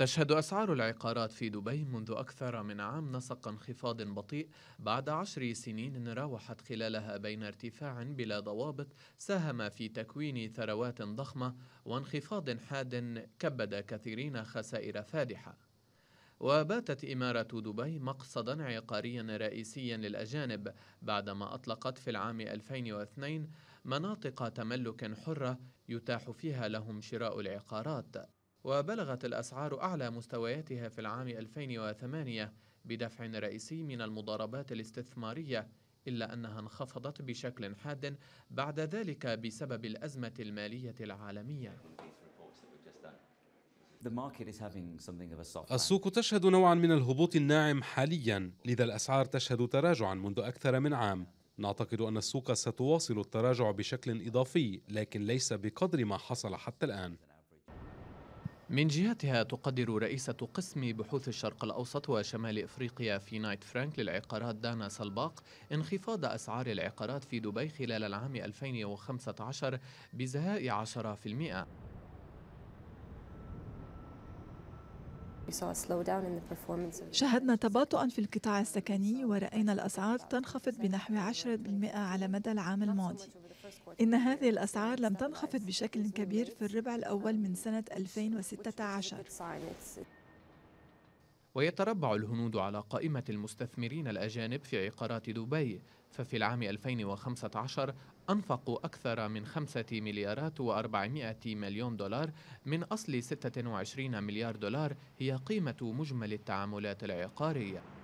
تشهد أسعار العقارات في دبي منذ أكثر من عام نسق انخفاض بطيء بعد عشر سنين راوحت خلالها بين ارتفاع بلا ضوابط ساهم في تكوين ثروات ضخمة وانخفاض حاد كبد كثيرين خسائر فادحة وباتت إمارة دبي مقصدا عقاريا رئيسيا للأجانب بعدما أطلقت في العام 2002 مناطق تملك حرة يتاح فيها لهم شراء العقارات وبلغت الأسعار أعلى مستوياتها في العام 2008 بدفع رئيسي من المضاربات الاستثمارية إلا أنها انخفضت بشكل حاد بعد ذلك بسبب الأزمة المالية العالمية السوق تشهد نوعا من الهبوط الناعم حاليا لذا الأسعار تشهد تراجعا منذ أكثر من عام نعتقد أن السوق ستواصل التراجع بشكل إضافي لكن ليس بقدر ما حصل حتى الآن من جهتها تقدر رئيسة قسم بحوث الشرق الأوسط وشمال إفريقيا في نايت فرانك للعقارات دانا سلباق انخفاض أسعار العقارات في دبي خلال العام 2015 بزهاء 10% شهدنا تباطؤا في القطاع السكني ورأينا الأسعار تنخفض بنحو 10% على مدى العام الماضي إن هذه الأسعار لم تنخفض بشكل كبير في الربع الأول من سنة 2016 ويتربع الهنود على قائمة المستثمرين الأجانب في عقارات دبي ففي العام 2015 أنفقوا أكثر من 5 مليارات و400 مليون دولار من أصل 26 مليار دولار هي قيمة مجمل التعاملات العقارية